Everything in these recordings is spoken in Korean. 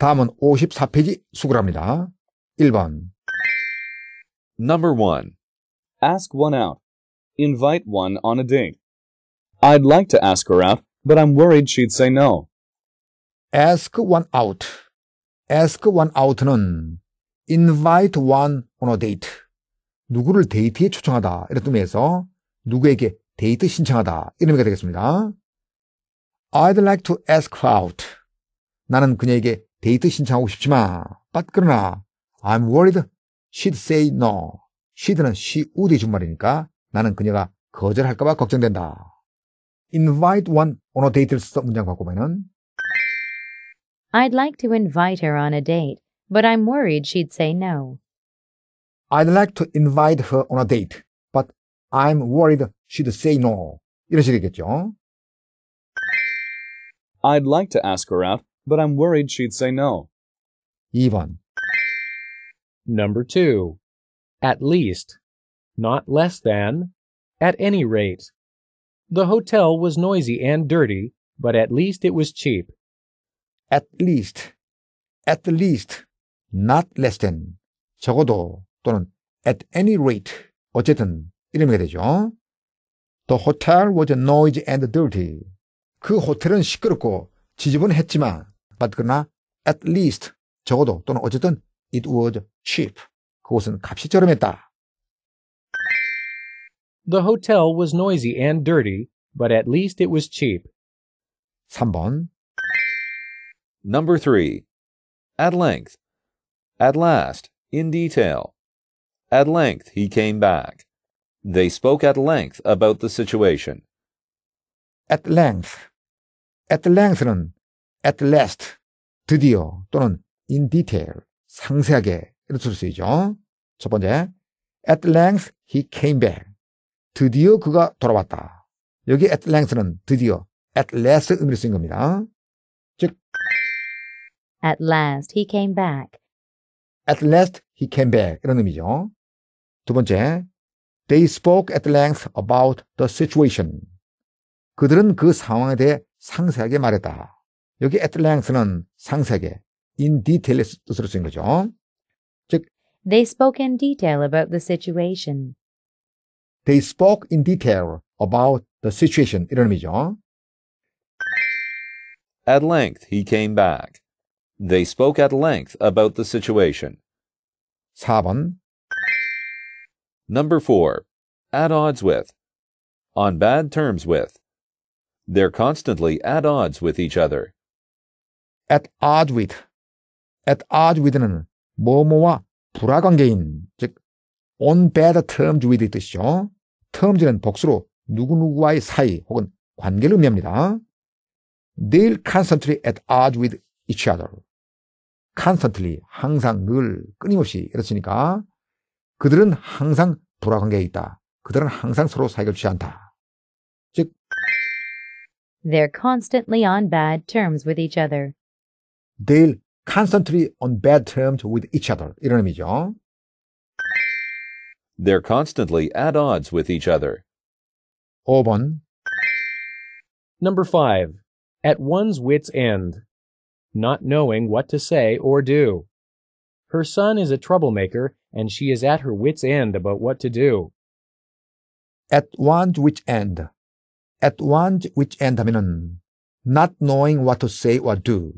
다음은 54페이지 수그랍니다. 1번 Number 1. Ask one out. Invite one on a date. I'd like to ask her out, but I'm worried she'd say no. ask one out. ask one out는 invite one on a date. 누구를 데이트에 초청하다. 이런 의미에서 누구에게 데이트 신청하다. 이런 의미가 되겠습니다. I'd like to ask her out. 나는 그녀에게 데이트 신청하고 싶지만, but 그러나, I'm worried she'd say no. she'd는 she would 준말이니까 나는 그녀가 거절할까봐 걱정된다. invite one on a date를 써 문장 바꾸면은 I'd like to invite her on a date, but I'm worried she'd say no. I'd like to invite her on a date, but I'm worried she'd say no. 이러시겠죠 I'd like to ask her out, but I'm worried she'd say no. 2번. Number 2. At least, not less than, at any rate. The hotel was noisy and dirty, but at least it was cheap. At least, at least, not less than, 적어도 또는 at any rate, 어쨌든 이름이 되죠. The hotel was noisy and dirty. 그 호텔은 시끄럽고 지저분했지만 but 그러나 at least 적어도 또는 어쨌든 it was cheap. 그곳은 값이 저렴했다. The hotel was noisy and dirty, but at least it was cheap. 3번 Number 3. At length. At last. In detail. At length he came back. They spoke at length about the situation. At length. At length는 at last, 드디어 또는 in detail, 상세하게 이렇게 쓸 수 있죠. 첫 번째, at length he came back. 드디어 그가 돌아왔다. 여기 at length는 드디어 at last 의미를 쓴 겁니다. 즉, at last he came back. at last he came back 이런 의미죠. 두 번째, they spoke at length about the situation. 그들은 그 상황에 대해 상세하게 말했다. 여기 at length는 상세하게, in detail의 뜻으로 쓰인 거죠. 즉, They spoke in detail about the situation. They spoke in detail about the situation. 이런 의미죠. At length he came back. They spoke at length about the situation. 4번 Number 4. At odds with. On bad terms with. They're constantly at odds with each other. at odd with. at odd with는 뭐뭐와 불화 관계인, 즉 on bad terms with 뜻이죠. terms는 복수로 누구누구와의 사이 혹은 관계를 의미합니다. They'll constantly at odds with each other. constantly, 항상 늘 끊임없이 이렇으니까 그들은 항상 불화 관계에 있다. 그들은 항상 서로 사이가 좋지 않다. 즉 They're constantly on bad terms with each other. they'll constantly on bad terms with each other. 이런 의미죠. They're constantly at odds with each other. 5번 Number 5. At one's wit's end. Not knowing what to say or do. Her son is a troublemaker and she is at her wit's end about what to do. At one's wit's end. At one's wit's end 하면은 not knowing what to say or do.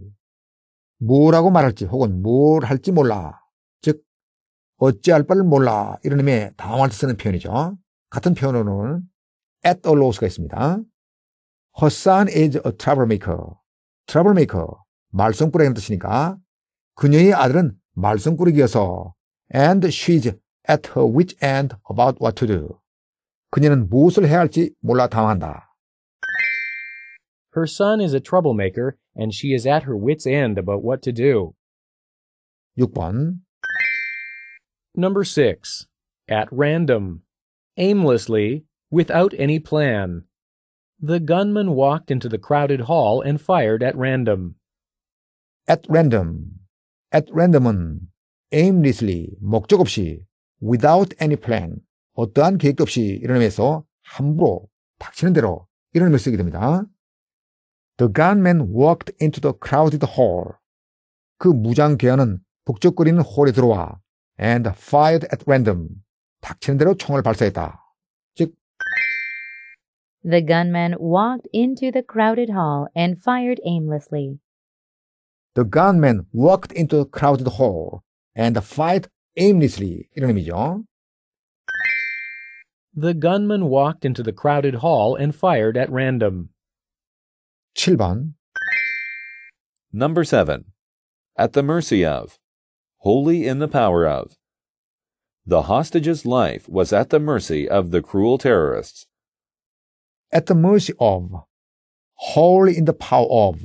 뭐라고 말할지 혹은 뭘 할지 몰라. 즉, 어찌할 바를 몰라. 이런 의미의 당황할 때 쓰는 표현이죠. 같은 표현으로는 at a loss가 있습니다. Her son is a troublemaker. troublemaker. 말썽꾸러기는 뜻이니까 그녀의 아들은 말썽꾸러기여서 and she's at her wit's end about what to do. 그녀는 무엇을 해야 할지 몰라 당황한다. Her son is a troublemaker and she is at her wits' end about what to do. 6번 Number 6. At random. Aimlessly, without any plan. The gunman walked into the crowded hall and fired at random. At random. At random, aimlessly, 목적 없이, without any plan, 어떠한 계획 없이 이런 의미에서 함부로 닥치는 대로 이런 쓰게 됩니다. The gunman walked into the crowded hall. 그 무장 북적거리는 홀에 들어와 and fired at random. 닥치는 대로 총을 발사했다. 즉 The gunman walked into the crowded hall and fired aimlessly. The gunman walked into the crowded hall and fired aimlessly. 이런 의미죠. The gunman walked into the crowded hall and fired at random. 7번 Number 7. At the mercy of. Wholly in the power of. The hostage's life was at the mercy of the cruel terrorists. At the mercy of. Wholly in the power of.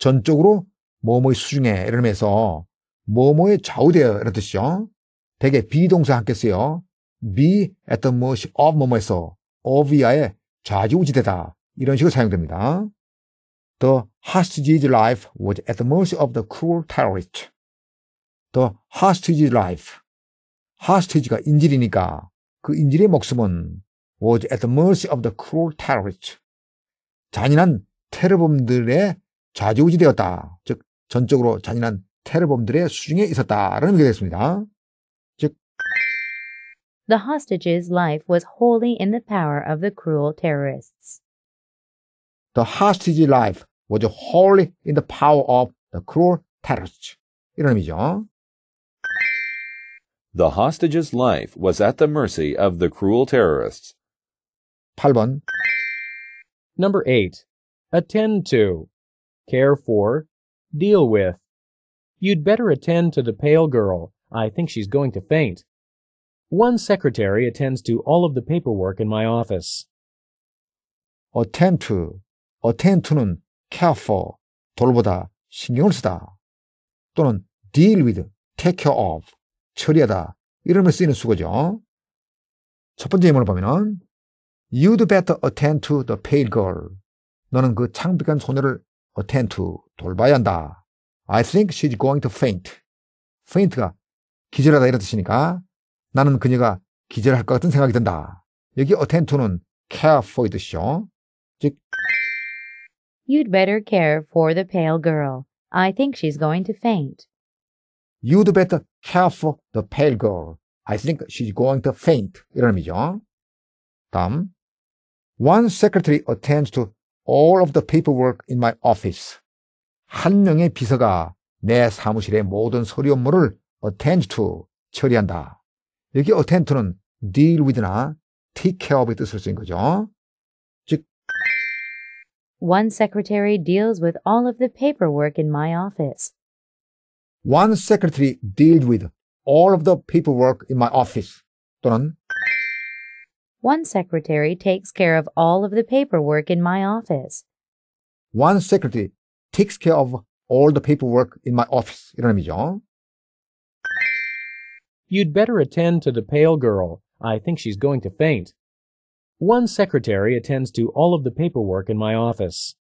전적으로 뭐뭐의 수중에 이러면서 뭐뭐에 좌우되어 이런 뜻이죠. 대개 비동사 함께 쓰여 be at the mercy of 뭐뭐에서 of 이하에 좌지우지되다 이런 식으로 사용됩니다. The hostage's life was at the mercy of the cruel terrorist. The hostage's life. hostage가 인질이니까 그 인질의 목숨은 was at the mercy of the cruel terrorist. 잔인한 테러범들의 좌지우지 되었다. 즉 전적으로 잔인한 테러범들의 수중에 있었다라는 의미가 즉 The hostage's life was wholly in the power of the cruel terrorists. The hostage's life was wholly in the power of the cruel terrorists. 이런 의미죠. The hostage's life was at the mercy of the cruel terrorists. 8번 Number 8. Attend to. Care for. Deal with. You'd better attend to the pale girl. I think she's going to faint. One secretary attends to all of the paperwork in my office. Attend to. attend to는 care for, 돌보다, 신경을 쓰다. 또는 deal with, take care of, 처리하다. 이런 말 쓰이는 수거죠. 첫 번째 예문을 보면은 You'd better attend to the pale girl. 너는 그 창백한 소녀를 attend to, 돌봐야 한다. I think she's going to faint. faint가 기절하다 이런 뜻이니까 나는 그녀가 기절할 것 같은 생각이 든다. 여기 attend to는 care for의 뜻이죠. You'd better care for the pale girl. I think she's going to faint. You'd better care for the pale girl. I think she's going to faint. 이런 의미죠. 다음. One secretary attends to all of the paperwork in my office. 한 명의 비서가 내 사무실의 모든 서류 업무를 attend to, 처리한다. 여기 attend to는 deal with나 take care of의 뜻을 쓴 거죠. One secretary deals with all of the paperwork in my office. One secretary deals with all of the paperwork in my office. 또는 One secretary takes care of all of the paperwork in my office. One secretary takes care of all the paperwork in my office. 이런 의미죠. You'd better attend to the pale girl. I think she's going to faint. One secretary attends to all of the paperwork in my office.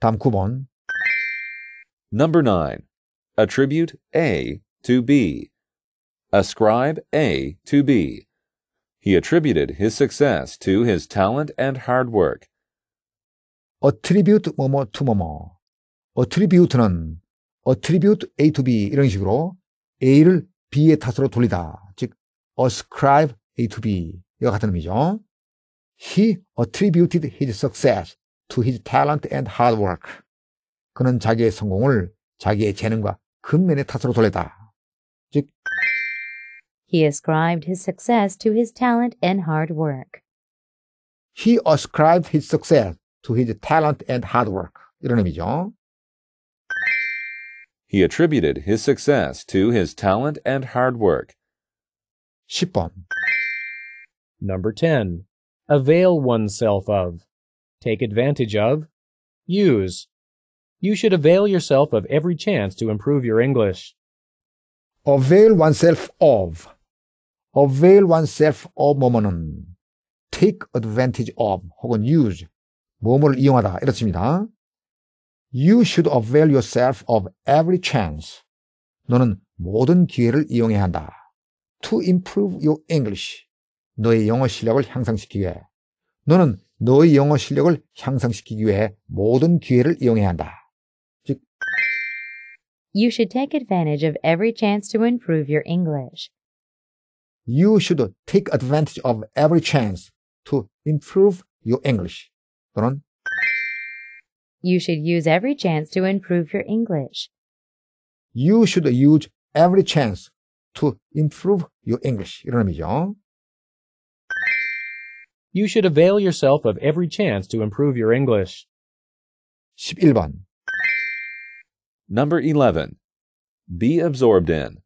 다음 9번. Number 9. Attribute A to B. Ascribe A to B. He attributed his success to his talent and hard work. attribute 뭐뭐 to 뭐뭐. attribute는 attribute A to B 이런 식으로 A를 B의 탓으로 돌리다. 즉 ascribe A to B. 이와 같은 의미죠. He attributed his success to his talent and hard work. 그는 자기의 성공을 자기의 재능과 근면의 탓으로 돌렸다. 즉, He ascribed his success to his talent and hard work. He ascribed his success to his talent and hard work. 이런 의미죠. He attributed his success to his talent and hard work. 10번. Number 10. Avail oneself of, take advantage of, use. You should avail yourself of every chance to improve your English. Avail oneself of. Avail oneself of 뭐뭐는 take advantage of 혹은 use 뭐뭐를 이용하다 이렇습니다. You should avail yourself of every chance. 너는 모든 기회를 이용해야 한다. To improve your English. 너의 영어 실력을 향상시키기 위해 너는 너의 영어 실력을 향상시키기 위해 모든 기회를 이용해야 한다. 즉 You should take advantage of every chance to improve your English. You should take advantage of every chance to improve your English. 또는 You should use every chance to improve your English. You should use every chance to improve your English. 이런 의미죠. You should avail yourself of every chance to improve your English. Number 11. Be absorbed in.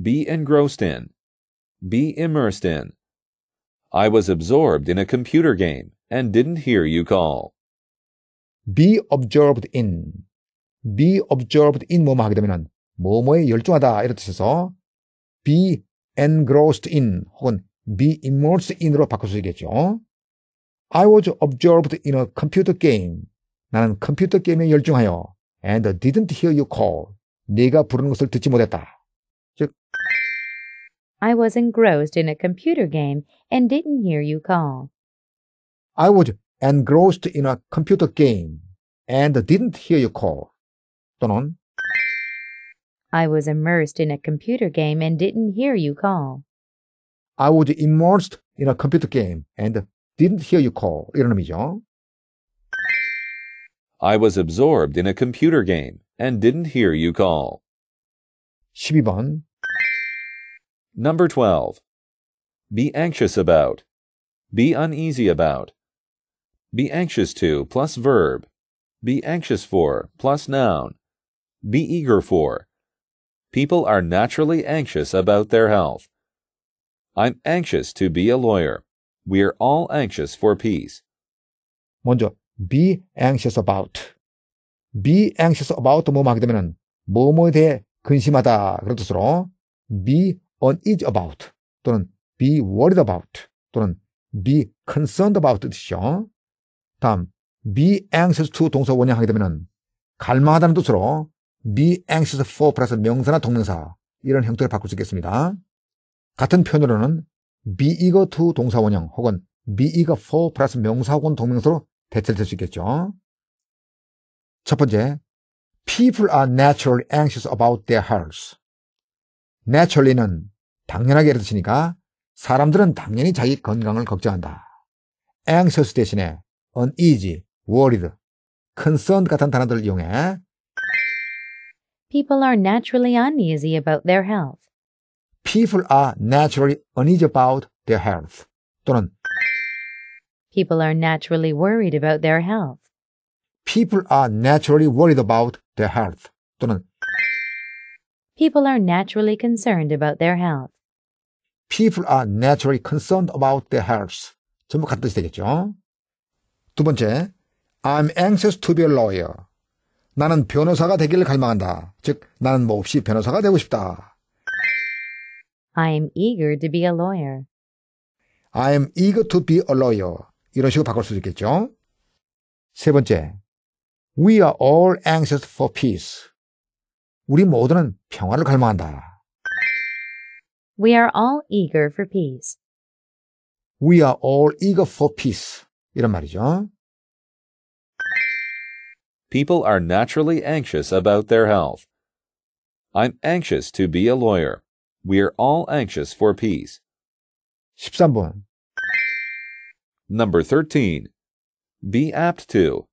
Be engrossed in. Be immersed in. I was absorbed in a computer game and didn't hear you call. be absorbed in. be absorbed in 뭐뭐 하게 되면 뭐뭐에 열중하다 이런 뜻에서 be engrossed in 혹은 be immersed in으로 바꿔주겠죠. I was absorbed in a computer game. 나는 컴퓨터 게임에 열중하여 and didn't hear you call. 네가 부르는 것을 듣지 못했다. 즉 I was engrossed in a computer game and didn't hear you call. I was engrossed in a computer game and didn't hear you call. 또는 I was immersed in a computer game and didn't hear you call. I was immersed in a computer game and didn't hear you call. 이런 I was absorbed in a computer game and didn't hear you call. 12번. Number 12. Be anxious about. Be uneasy about. Be anxious to plus verb. Be anxious for plus noun. Be eager for. People are naturally anxious about their health. I'm anxious to be a lawyer. We're all anxious for peace. 먼저 be anxious about. be anxious about 뭐뭐 하게 되면은 뭐뭐에 대해 근심하다 그런 뜻으로 be on edge about 또는 be worried about 또는 be concerned about 뜻이죠. 다음 be anxious to 동사 원형 하게 되면은 갈망하다는 뜻으로 be anxious for 플러스 명사나 동명사 이런 형태로 바꿀 수 있겠습니다. 같은 표현으로는 beeager to 동사원형 혹은 beeager for 플러스 명사 혹은 동명사로 대체될 수 있겠죠. 첫 번째, people are naturally anxious about their health. naturally는 당연하게 이런 뜻이니까 사람들은 당연히 자기 건강을 걱정한다. anxious 대신에 uneasy, worried, concerned 같은 단어들을 이용해 people are naturally uneasy about their health. people are naturally uneasy about their health. 또는 people are naturally worried about their health. people are naturally worried about their health. 또는 people are naturally concerned about their health. people are naturally concerned about their health. 전부 같은 뜻이 되겠죠. 두 번째, I'm anxious to be a lawyer. 나는 변호사가 되기를 갈망한다. 즉, 나는 뭐 변호사가 되고 싶다. I am eager to be a lawyer. I am eager to be a lawyer. 이런 식으로 바꿀 수도 있겠죠? 세 번째, We are all anxious for peace. 우리 모두는 평화를 갈망한다. We are all eager for peace. We are all eager for peace. 이런 말이죠. People are naturally anxious about their health. I'm anxious to be a lawyer. We are all anxious for peace. 13번. Number 13. Be apt to.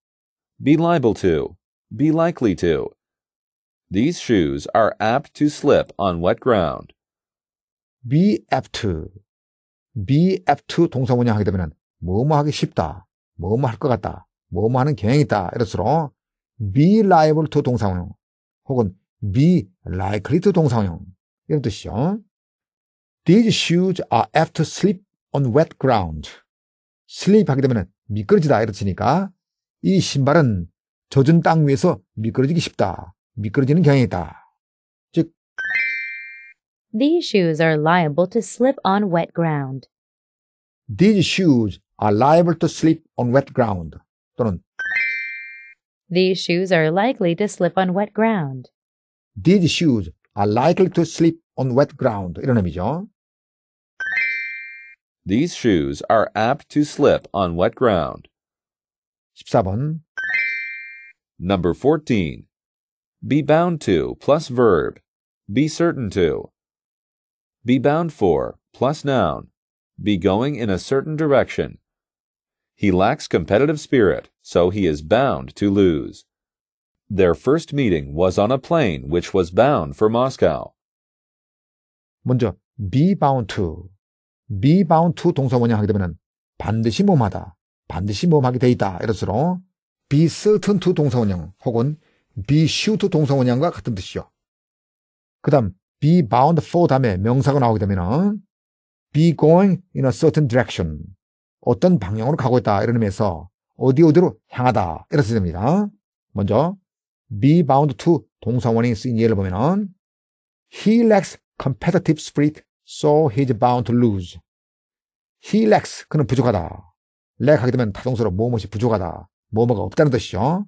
Be liable to. Be likely to. These shoes are apt to slip on wet ground. be apt to. be apt to 동사문양 하게 되면 뭐 뭐 하기 쉽다. 뭐 뭐 할 것 같다. 뭐 뭐 하는 경향이 있다. 이럴수록 be liable to 동사문형 혹은 be likely to 동사문형 이런 뜻이죠. These shoes are apt to slip on wet ground. 슬립 하게 되면 미끄러지다 이렇으니까 이 신발은 젖은 땅 위에서 미끄러지기 쉽다. 미끄러지는 경향이 있다. 즉 These shoes are liable to slip on wet ground. These shoes are liable to slip on wet ground. 또는 These shoes are likely to slip on wet ground. These shoes are likely to slip on wet ground. 이런 의미죠. These shoes are apt to slip on wet ground. 14번. Number 14. Be bound to plus verb. Be certain to. Be bound for plus noun. Be going in a certain direction. He lacks competitive spirit, so he is bound to lose. Their first meeting was on a plane which was bound for Moscow. 먼저 be bound to, be bound to 동사원형 하게 되면 반드시 몸하다, 반드시 몸하게 돼 있다 이럴수록 be certain to 동사원형 혹은 be sure to 동사원형과 같은 뜻이죠. 그 다음 be bound for 다음에 명사가 나오게 되면 be going in a certain direction 어떤 방향으로 가고 있다 이런 의미에서 어디 어디로 향하다 이렇게 됩니다. 먼저 be bound to 동사원이 쓰인 예를 보면은 he lacks competitive spirit so he's bound to lose. he lacks 그는 부족하다. lack 하게 되면 다동사로 뭐뭐이 부족하다. 뭐뭐가 없다는 뜻이죠.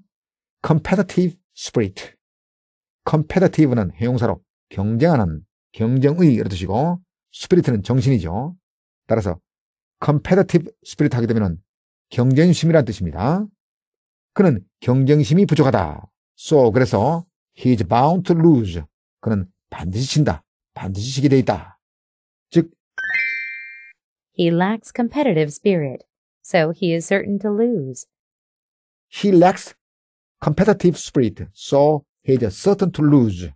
competitive spirit. competitive는 형용사로 경쟁하는 경쟁의 이런 뜻이고 spirit는 정신이죠. 따라서 competitive spirit 하게 되면 경쟁심이란 뜻입니다. 그는 경쟁심이 부족하다. So 그래서 he's bound to lose. 그는 반드시 진다, 반드시 지게 돼 있다. 즉 He lacks competitive spirit, so he is certain to lose. He lacks competitive spirit, so he is certain to lose.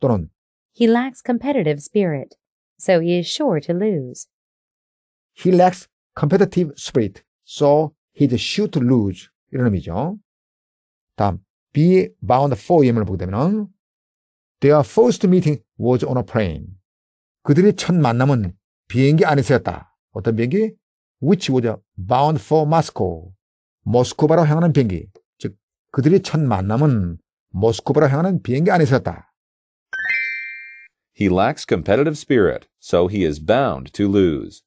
또는 He lacks competitive spirit, so he is sure to lose. He lacks competitive spirit, so he is sure to lose. 이런 의미죠. 다음 be bound for 예문을 보게 되면 their first meeting was on a plane. 그들의 첫 만남은 비행기 안에서였다. 어떤 비행기? which was bound for Moscow. 모스크바로 향하는 비행기. 즉 그들의 첫 만남은 모스크바로 향하는 비행기 안에서였다. He lacks competitive spirit, so he is bound to lose.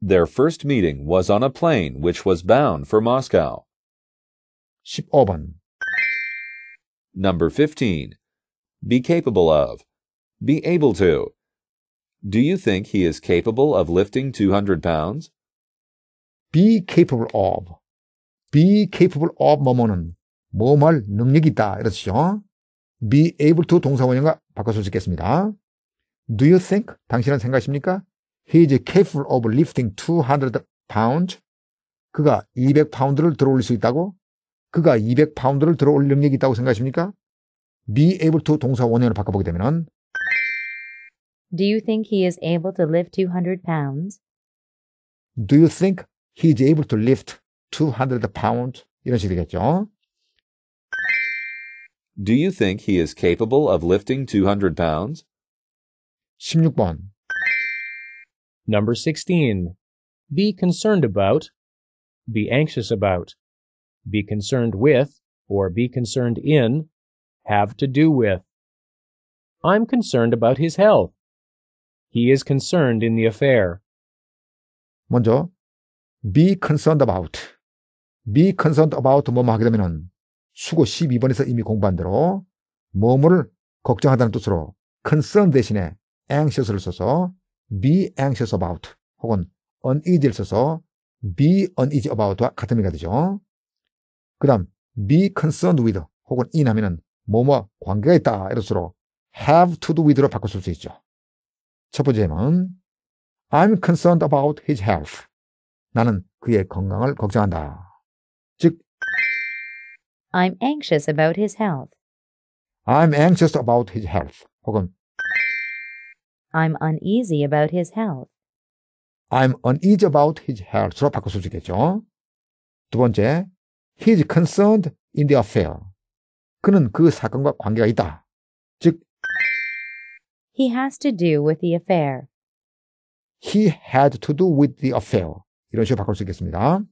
Their first meeting was on a plane which was bound for Moscow. 15번 Number 15. Be capable of. Be able to. Do you think he is capable of lifting 200 pounds? be capable of. be capable of 뭐뭐는 뭐뭐 할 능력이 있다. 이렇죠. be able to 동사원형과 바꿔서 짓겠습니다. Do you think? 당신은 생각하십니까? He is capable of lifting 200 pounds. 그가 200 파운드를 들어올릴 수 있다고? 그가 200파운드를 들어 올릴 능력이 있다고 생각하십니까? be able to 동사 원형으 바꿔보게 되면 Do you think he is able to lift 200 pounds? Do you think he is able to lift 200 pounds? 이런 식이 되겠죠. Do you think he is capable of lifting 200 pounds? 16번. Number 16. Be concerned about. Be anxious about. be concerned with, or be concerned in, have to do with. I'm concerned about his health. He is concerned in the affair. 먼저 be concerned about. be concerned about 뭐뭐 하게 되면은 수고 12번에서 이미 공부한 대로 뭐뭐를 걱정하다는 뜻으로 concern 대신에 anxious를 써서 be anxious about 혹은 uneasy를 써서 be uneasy about와 같은 의미가 되죠. 그 다음 be concerned with 혹은 in 하면은 뭐뭐 관계가 있다 이럴수록 have to do with로 바꿔 쓸수 있죠. 첫 번째는 I'm concerned about his health. 나는 그의 건강을 걱정한다. 즉 I'm anxious about his health. I'm anxious about his health. 혹은 I'm uneasy about his health. I'm uneasy about his health로 바꿀 수 있겠죠. 두 번째, He is concerned in the affair. 그는 그 사건과 관계가 있다. 즉, He has to do with the affair. He had to do with the affair. 이런 식으로 바꿀 수 있겠습니다.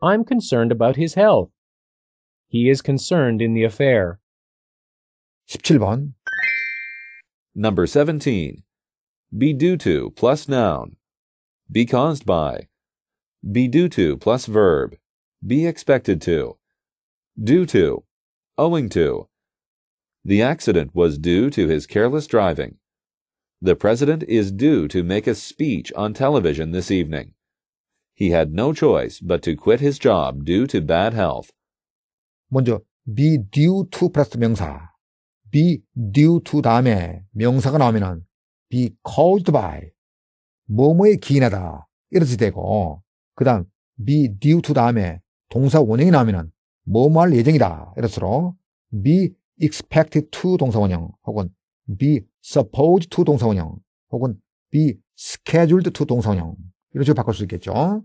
I'm concerned about his health. He is concerned in the affair. 17번. Number 17. Be due to plus noun. Be caused by be due to plus verb, be expected to, due to, owing to. The accident was due to his careless driving. The president is due to make a speech on television this evening. He had no choice but to quit his job due to bad health. 먼저 be due to 플러스 명사, be due to 다음에 명사가 나오면은 be caused by 뭐뭐에 기인하다 이렇게 되고 그 다음 be due to 다음에 동사 원형이 나오면 뭐뭐 할 예정이다. 이럴수록 be expected to 동사 원형 혹은 be supposed to 동사 원형 혹은 be scheduled to 동사 원형 이런 식으로 바꿀 수 있겠죠.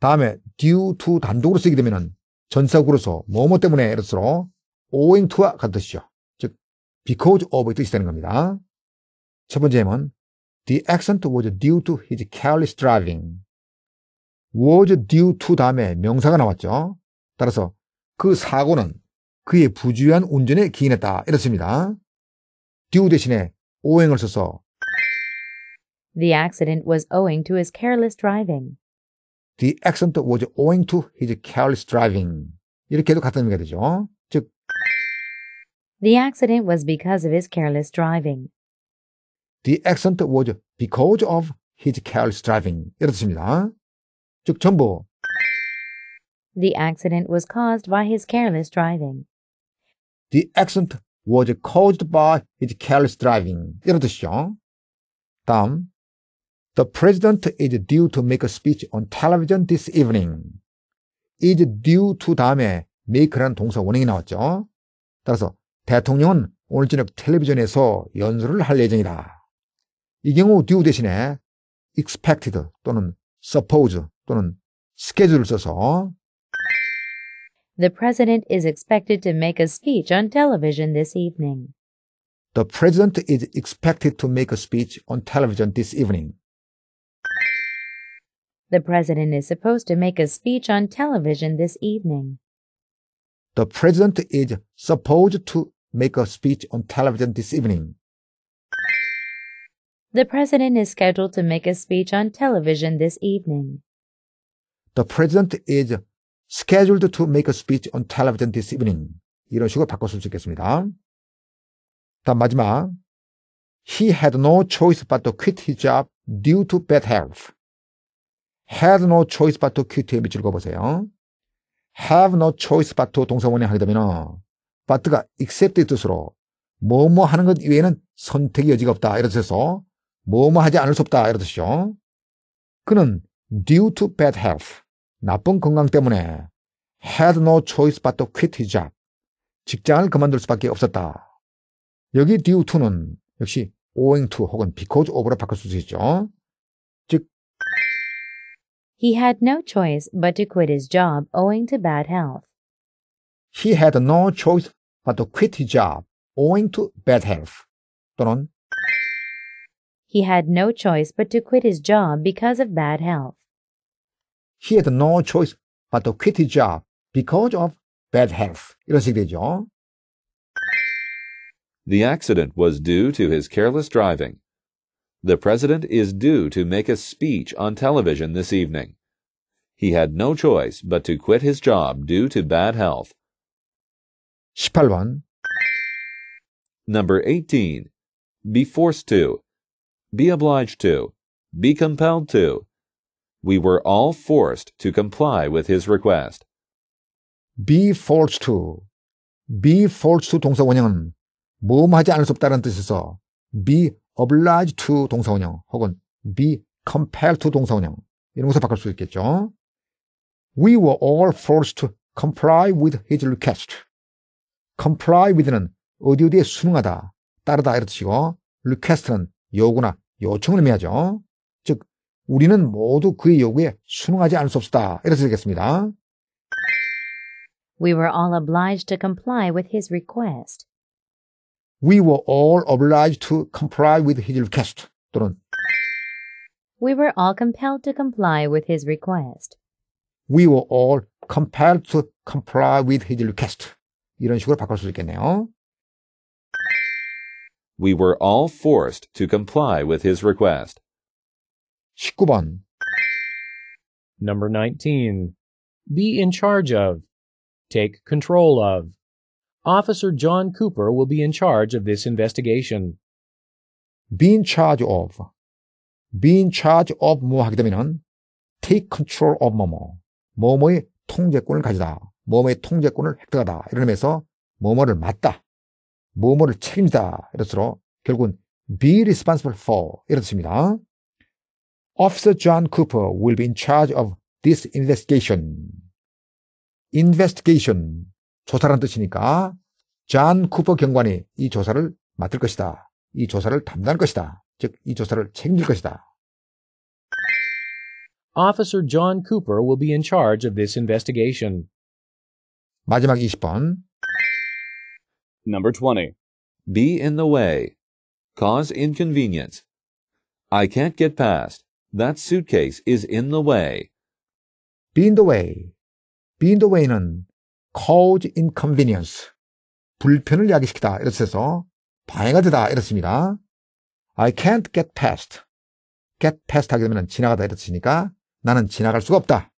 다음에 due to 단독으로 쓰게 되면 전사구로서 뭐뭐 때문에 이럴수록 owing to와 같은 뜻이죠. 즉 because of의 뜻이 되는 겁니다. 첫 번째 는 the a c c e n t was due to his careless driving. was due to 다음에 명사가 나왔죠. 따라서 그 사고는 그의 부주의한 운전에 기인했다. 이렇습니다. due 대신에 오행을 써서 The accident was owing to his careless driving. The accident was owing to his careless driving. 이렇게 해도 같은 의미가 되죠. 즉 The accident was because of his careless driving. The accident was because of his careless driving. 이렇습니다. 즉 전보. The accident was caused by his careless driving. The accident was caused by his careless driving. 이런 뜻이죠. 다음. The president is due to make a speech on television this evening. is due to 다음에 make라는 동사 원형이 나왔죠. 따라서 대통령은 오늘 저녁 텔레비전에서 연설을 할 예정이다. 이 경우 due 대신에 expected 또는 suppose 또는 스케줄을 써서 The president is expected to make a speech on television this evening. The president is expected to make a speech on television this evening. The president is supposed to make a speech on television this evening. The president is supposed to make a speech on television this evening. The president is scheduled to make a speech on television this evening. The president is scheduled to make a speech on television this evening. 이런 식으로 바꿨을 수 있겠습니다. 다음 마지막. He had no choice but to quit his job due to bad health. had no choice but to quit의 밑줄 그어보세요. have no choice but to 동사원이 하게 되면 but가 except의 뜻으로 뭐 뭐 하는 것 이외에는 선택의 여지가 없다 이런 뜻에서 뭐뭐 하지 않을 수 없다 이러듯이요 그는 due to bad health 나쁜 건강 때문에 had no choice but to quit his job 직장을 그만둘 수밖에 없었다. 여기 due to는 역시 owing to 혹은 because of로 바꿀 수 있죠. 즉 He had no choice but to quit his job owing to bad health. He had no choice but to quit his job owing to bad health. 또는 He had no choice but to quit his job because of bad health. He had no choice but to quit his job because of bad health. The accident was due to his careless driving. The president is due to make a speech on television this evening. He had no choice but to quit his job due to bad health. 18번 Number 18. Be forced to be obliged to, be compelled to. We were all forced to comply with his request. be forced to. be forced to 동사원형은 하지 않을 수 없다는 뜻에서 be obliged to 동사원형 혹은 be compelled to 동사원형 이런 것을 바꿀 수 있겠죠. We were all forced to comply with his request. comply with는 어디 어디에 순응하다, 따르다 이런 뜻이고 request는 요구나 요청을 의미하죠. 즉 우리는 모두 그의 요구에 순응하지 않을 수없다 이렇게 되겠습니다. We were all obliged to comply with his request. We were all obliged to comply with his request. 또는 We were all compelled to comply with his request. We were all compelled to comply with his request. 이런 식으로 바꿀 수 있겠네요. we were all forced to comply with his request. 19번 Number 19. Be in charge of. Take control of. Officer John Cooper will be in charge of this investigation. be in charge of. be in charge of 뭐 하게 되면은 take control of 뭐뭐. 뭐뭐의 통제권을 가지다. 뭐뭐의 통제권을 획득하다. 이런 의미에서 뭐뭐를 맡다. 뭐뭐를 책임지다. 이렇으로 결국은 be responsible for 이렇습니다. Officer John Cooper will be in charge of this investigation. investigation 조사란 뜻이니까 John Cooper 경관이 이 조사를 맡을 것이다. 이 조사를 담당할 것이다. 즉 이 조사를 책임질 것이다. Officer John Cooper will be in charge of this investigation. 마지막 20번 Number 20. Be in the way. Cause inconvenience. I can't get past. That suitcase is in the way. Be in the way. Be in the way는 cause inconvenience. 불편을 야기시키다. 이렇게 해서 방해가 되다. 이렇습니다. I can't get past. get past 하게 되면 지나가다 이렇으니까 나는 지나갈 수가 없다.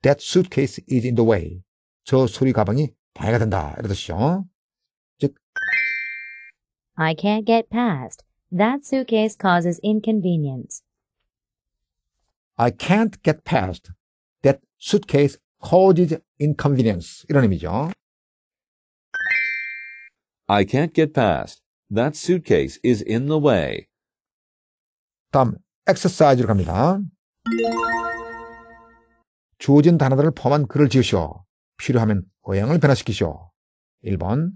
That suitcase is in the way. 저 소리 가방이 방해가 된다. 이렇듯이죠 I can't get past. That suitcase causes inconvenience. I can't get past. That suitcase causes inconvenience. 이런 의미죠. I can't get past. That suitcase is in the way. 다음, exercise로 갑니다. 주어진 단어들을 포함한 글을 지으시오. 필요하면 어양을 변화시키시오. 1번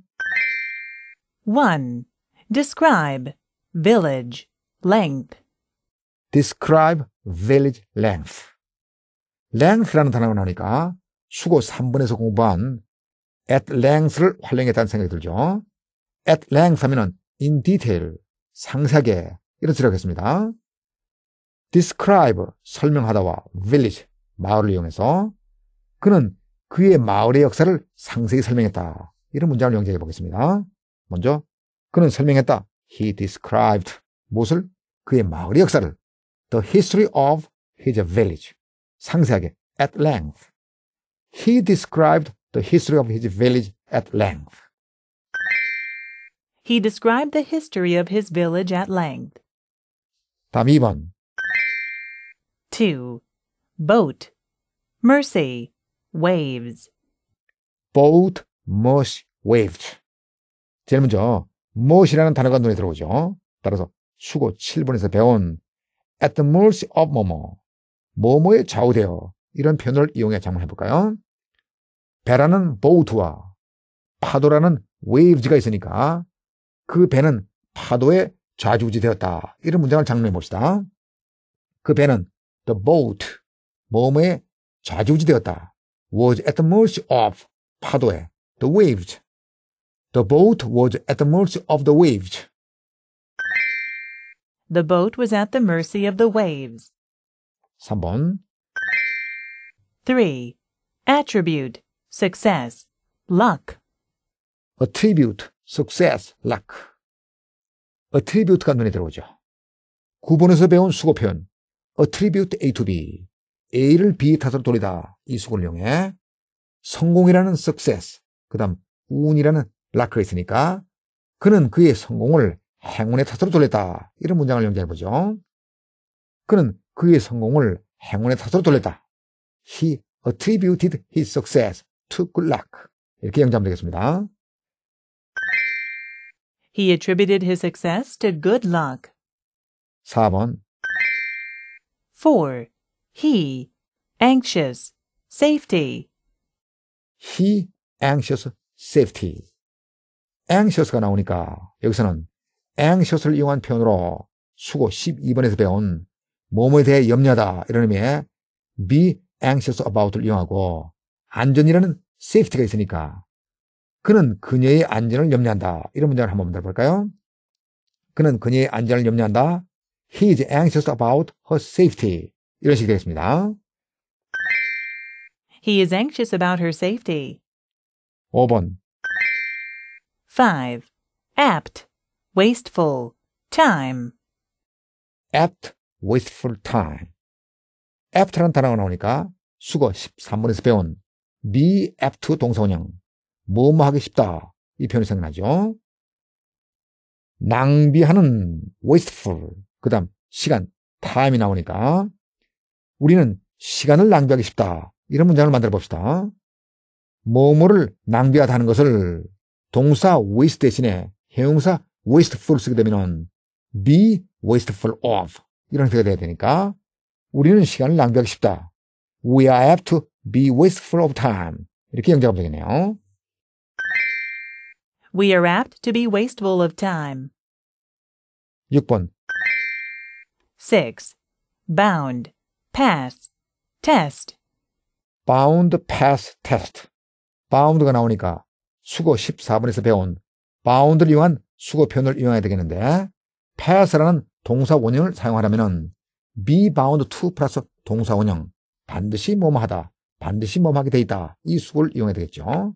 1. Describe village length. Describe village length. length라는 단어가 나오니까 수고 3번에서 공부한 at length를 활용했다는 생각이 들죠. at length 하면은 in detail, 상세하게 이런 뜻이라고 했습니다. describe, 설명하다와 village, 마을을 이용해서 그는 그의 마을의 역사를 상세히 설명했다. 이런 문장을 연결해 보겠습니다. 먼저 그는 설명했다. He described 무엇을? 그의 마을 역사를 The history of his village 상세하게 at length He described the history of his village at length He described the history of his village at length 다음 2번 2. Boat Mercy Waves Boat Mercy Waves 제일 먼저 무엇이라는 단어가 눈에 들어오죠. 따라서 수고 7번에서 배운 at the mercy of 뭐뭐, 뭐뭐에 좌우되어 이런 표현을 이용해 장문해볼까요 배라는 보트와 파도라는 웨이브즈가 있으니까 그 배는 파도에 좌지우지되었다. 이런 문장을 장르해 봅시다. 그 배는 the boat, 몸에 좌지우지되었다. was at the mercy of 파도에 the waves, The boat was at the mercy of the waves. The boat was at the mercy of the waves. 3번 3. Attribute, success, luck. Attribute, success, luck. Attribute가 눈에 들어오죠. 9번에서 배운 수고 표현 Attribute A to B A를 B 탓으로 돌리다 이 수고를 이용해 성공이라는 success 그 다음 운이라는 라크가 있으니까 그는 그의 성공을 행운의 탓으로 돌렸다. 이런 문장을 연결해보죠. 그는 그의 성공을 행운의 탓으로 돌렸다. He attributed his success to good luck. 이렇게 영자하면 되겠습니다. He attributed his success to good luck. 4번 4. He, anxious, safety. He, anxious, safety. anxious가 나오니까 여기서는 anxious를 이용한 표현으로 수고 12번에서 배운 몸에 대해 염려다 하 이런 의미의 be anxious about를 이용하고 안전이라는 safety가 있으니까 그는 그녀의 안전을 염려한다 이런 문장을 한번 들어볼까요? 그는 그녀의 안전을 염려한다. He is anxious about her safety. 이런 식이 되겠습니다. He is anxious about her safety. 5번 5. apt, wasteful, time. apt, wasteful time. apt라는 단어가 나오니까 수거 13번에서 배운 be apt 동사원형 뭐뭐 하기 쉽다 이 표현이 생각나죠. 낭비하는 wasteful 그 다음 시간 time이 나오니까 우리는 시간을 낭비하기 쉽다 이런 문장을 만들어 봅시다. 뭐뭐를 낭비하다는 것을 동사 w a s t e 대신에 형용사 wasteful 쓰게 되면 be wasteful of 이런 형태가 돼야 되니까 우리는 시간을 낭비하기 쉽다. We are apt to be wasteful of time. 이렇게 영작하 되겠네요. We are apt to be wasteful of time. 6번 6. bound, pass, test bound, pass, test bound가 나오니까 수거 14번에서 배운 바운드를 이용한 수거 표현을 이용해야 되겠는데 pass라는 동사 원형을 사용하려면 be bound to 플러스 동사 원형 반드시 뭐뭐하다 반드시 뭐뭐하게 되어 있다 이 수고를 이용해야 되겠죠.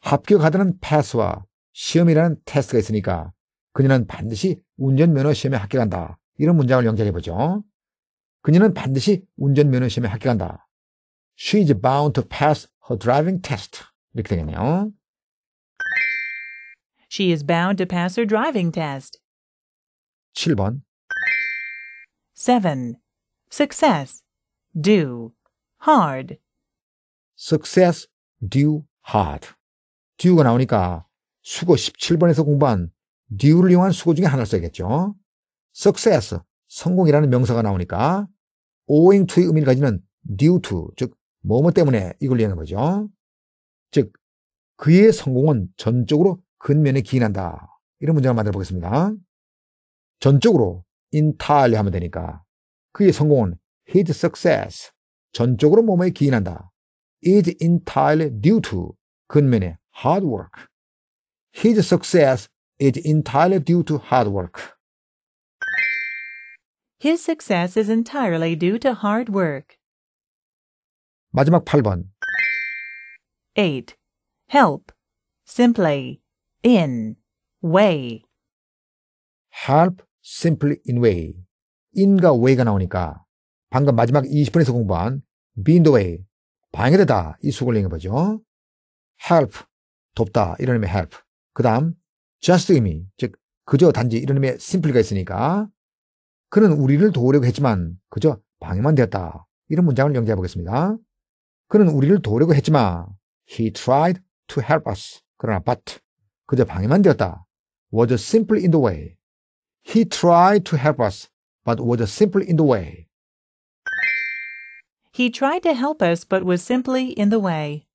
합격하다는 pass와 시험이라는 테스트가 있으니까 그녀는 반드시 운전면허 시험에 합격한다 이런 문장을 연결해보죠. 그녀는 반드시 운전면허 시험에 합격한다. She is bound to pass her driving test 이렇게 되겠네요. She is bound to pass her driving test. 7번 7. Success. Do. Hard. Success. Do. Hard. do가 나오니까 수고 17번에서 공부한 do를 이용한 수고 중에 하나를 써야겠죠. success. 성공이라는 명사가 나오니까 owing to의 의미를 가지는 due to, 즉 뭐뭐 때문에 이걸 얘기하는 거죠. 즉 그의 성공은 전적으로 근면에 기인한다. 이런 문장을 만들어 보겠습니다. 전적으로 인탈 t 하면 되니까 그의 성공은 his success 전적으로 몸에 기인한다. is entirely due to 근면의 hard work. his success is entirely due to hard work. His success is entirely due to hard work. 마지막 8번. 8. Help. Simply. in way. help simply in way. in과 way가 나오니까 방금 마지막 20분에서 공부한 be in the way, 방해되다 이수 숙을 읽어보죠. help, 돕다 이런 의미의 help. 그 다음 just 의미, 즉 그저 단지 이런 의미의 simply가 있으니까 그는 우리를 도우려고 했지만 그저 방해만 되었다. 이런 문장을 연기해 보겠습니다. 그는 우리를 도우려고 했지만 he tried to help us. 그러나 but 그저 방해만 되었다. was simply in the way. He tried to help us, but was simply in the way. He tried to help us, but was simply in the way.